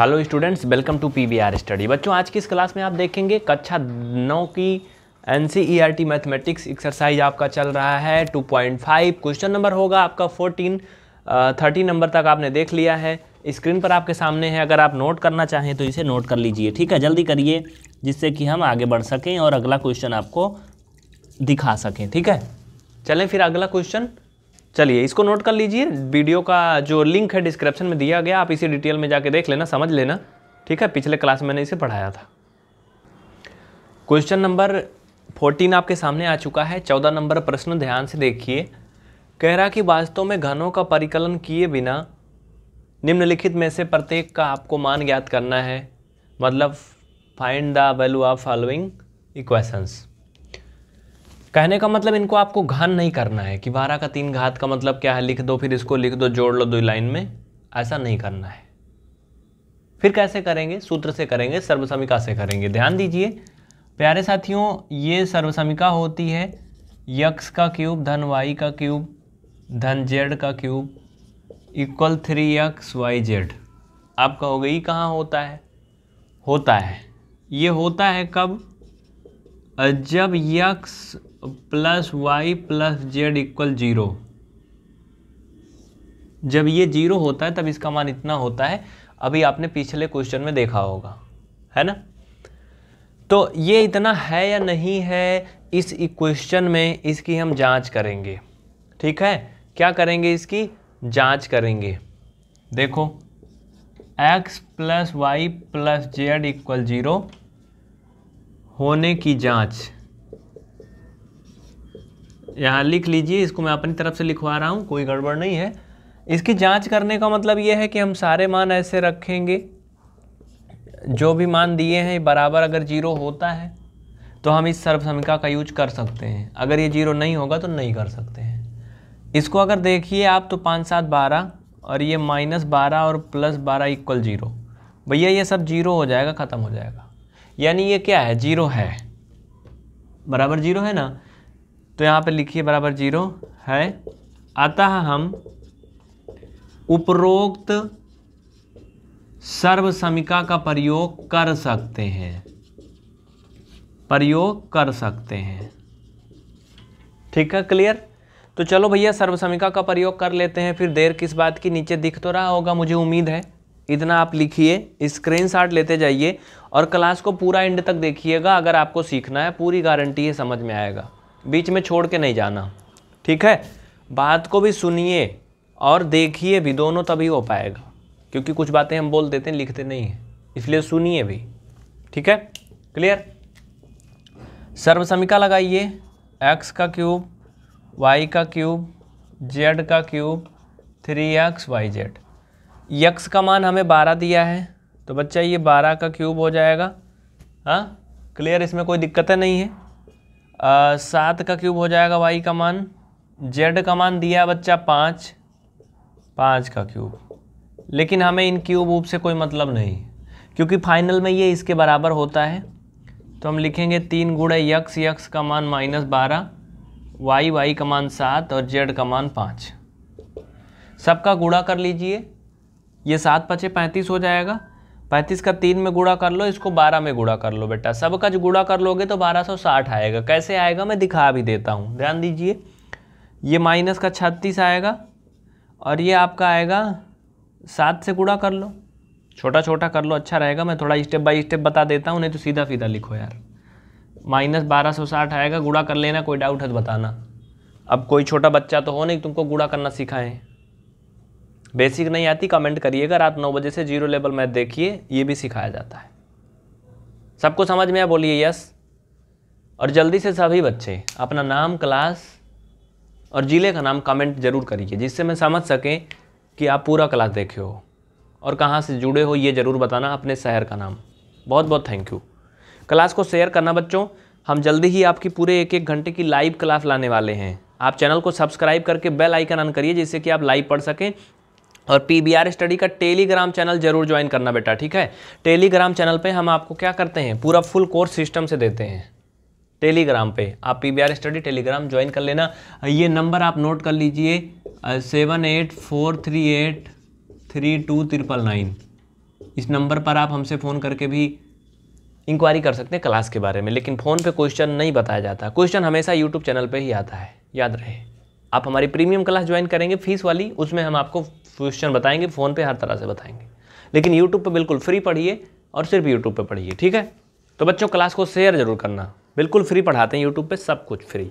hello students welcome to PBR study बच्चों आज की इस क्लास में आप देखेंगे कक्षा नौ की एन सी मैथमेटिक्स एक्सरसाइज आपका चल रहा है 2.5 क्वेश्चन नंबर होगा आपका 14 30 नंबर तक आपने देख लिया है स्क्रीन पर आपके सामने है अगर आप नोट करना चाहें तो इसे नोट कर लीजिए ठीक है जल्दी करिए जिससे कि हम आगे बढ़ सकें और अगला क्वेश्चन आपको दिखा सकें ठीक है चलें फिर अगला क्वेश्चन चलिए इसको नोट कर लीजिए वीडियो का जो लिंक है डिस्क्रिप्शन में दिया गया आप इसे डिटेल में जाके देख लेना समझ लेना ठीक है पिछले क्लास में मैंने इसे पढ़ाया था क्वेश्चन नंबर फोर्टीन आपके सामने आ चुका है चौदह नंबर प्रश्न ध्यान से देखिए कह रहा कि वास्तव में घनों का परिकलन किए बिना निम्नलिखित में से प्रत्येक का आपको मान ज्ञात करना है मतलब find the value of following equations कहने का मतलब इनको आपको घान नहीं करना है कि बारह का तीन घात का मतलब क्या है लिख दो फिर इसको लिख दो जोड़ लो दो लाइन में ऐसा नहीं करना है फिर कैसे करेंगे सूत्र से करेंगे सर्वसमिका से करेंगे ध्यान दीजिए प्यारे साथियों ये सर्वसमिका होती है यक्स का क्यूब धन वाई का क्यूब धन जेड का cube equal three x y z आप कहोगे ये कहाँ होता है होता है ये होता है कब जब x plus y plus z equal zero जब ये जीरो होता है तब इसका मान इतना होता है अभी आपने पिछले क्वेश्चन में देखा होगा है ना तो ये इतना है या नहीं है इस क्वेश्चन में इसकी हम जांच करेंगे ठीक है क्या करेंगे इसकी जांच करेंगे देखो x plus y plus z equal zero होने की जांच यहाँ लिख लीजिए इसको मैं अपनी तरफ से लिखवा रहा हूँ कोई गड़बड़ नहीं है इसकी जांच करने का मतलब ये है कि हम सारे मान ऐसे रखेंगे जो भी मान दिए हैं बराबर अगर जीरो होता है तो हम इस सर्वसमिका का यूज कर सकते हैं अगर ये जीरो नहीं होगा तो नहीं कर सकते हैं इसको अगर देखिए आप तो पाँच सात बारह और ये माइनस बारह और प्लस बारह इक्वल जीरो भैया ये सब जीरो हो जाएगा ख़त्म हो जाएगा यानी ये क्या है जीरो है बराबर जीरो है ना तो यहाँ पर लिखिए बराबर जीरो है अतः हम उपरोक्त सर्वसमिका का प्रयोग कर सकते हैं प्रयोग कर सकते हैं ठीक है क्लियर तो चलो भैया सर्वसमिका का प्रयोग कर लेते हैं फिर देर किस बात की नीचे दिख तो रहा होगा मुझे उम्मीद है इतना आप लिखिए स्क्रीनशॉट लेते जाइए और क्लास को पूरा एंड तक देखिएगा अगर आपको सीखना है पूरी गारंटी है समझ में आएगा बीच में छोड़ के नहीं जाना ठीक है बात को भी सुनिए और देखिए भी दोनों तभी हो पाएगा क्योंकि कुछ बातें हम बोल देते हैं लिखते नहीं हैं इसलिए सुनिए भी ठीक है क्लियर सर्वसमिका लगाइए एक्स का क्यूब वाई का क्यूब जेड का cube three x y z x का मान हमें बारह दिया है तो बच्चा ये बारह का क्यूब हो जाएगा हाँ क्लियर इसमें कोई दिक्कतें नहीं है सात का क्यूब हो जाएगा वाई का मान जेड का मान दिया बच्चा पाँच पाँच का क्यूब लेकिन हमें इन क्यूब ऊब से कोई मतलब नहीं क्योंकि फाइनल में ये इसके बराबर होता है तो हम लिखेंगे तीन गुड़े यक्स यक्स का मान माइनस बारह वाई वाई का मान सात और जेड का मान पाँच सबका गुड़ा कर लीजिए ये सात पचे पैंतीस हो जाएगा पैंतीस का तीन में गुड़ा कर लो इसको बारह में गुड़ा कर लो बेटा सबका जो गुड़ा कर लोगे तो बारह सौ साठ आएगा कैसे आएगा मैं दिखा भी देता हूँ ध्यान दीजिए ये माइनस का छत्तीस आएगा और ये आपका आएगा सात से गुड़ा कर लो छोटा छोटा कर लो अच्छा रहेगा मैं थोड़ा स्टेप बाय स्टेप बता देता हूँ नहीं तो सीधा सीधा लिखो यार माइनस बारह सौ साठ आएगा गुड़ा कर लेना कोई डाउट है तो बताना अब कोई छोटा बच्चा तो हो नहीं तुमको गुड़ा करना सिखाएं बेसिक नहीं आती कमेंट करिएगा रात नौ बजे से जीरो लेवल मैथ देखिए ये भी सिखाया जाता है सबको समझ में आया बोलिए यस और जल्दी से सभी बच्चे अपना नाम क्लास और ज़िले का नाम कमेंट जरूर करिए जिससे मैं समझ सकें कि आप पूरा क्लास देखे हो और कहाँ से जुड़े हो ये ज़रूर बताना अपने शहर का नाम बहुत बहुत थैंक यू क्लास को शेयर करना बच्चों हम जल्दी ही आपकी पूरे एक एक घंटे की लाइव क्लास लाने वाले हैं आप चैनल को सब्सक्राइब करके बेल आइकन ऑन करिए जिससे कि आप लाइव पढ़ सकें और पी बी आर स्टडी का टेलीग्राम चैनल जरूर ज्वाइन करना बेटा ठीक है टेलीग्राम चैनल पे हम आपको क्या करते हैं पूरा फुल कोर्स सिस्टम से देते हैं टेलीग्राम पे आप P B R study Telegram join कर लेना ये नंबर आप नोट कर लीजिए seven eight four three eight three two triple nine इस नंबर पर आप हमसे फ़ोन करके भी इंक्वायरी कर सकते हैं क्लास के बारे में लेकिन फ़ोन पे क्वेश्चन नहीं बताया जाता क्वेश्चन हमेशा यूट्यूब चैनल पे ही आता है याद रहे आप हमारी प्रीमियम क्लास ज्वाइन करेंगे फीस वाली उसमें हम आपको क्वेश्चन बताएंगे फ़ोन पे हर तरह से बताएंगे लेकिन यूट्यूब पे बिल्कुल फ्री पढ़िए और सिर्फ यूट्यूब पे पढ़िए ठीक है तो बच्चों क्लास को शेयर जरूर करना बिल्कुल फ्री पढ़ाते हैं यूट्यूब पे सब कुछ फ्री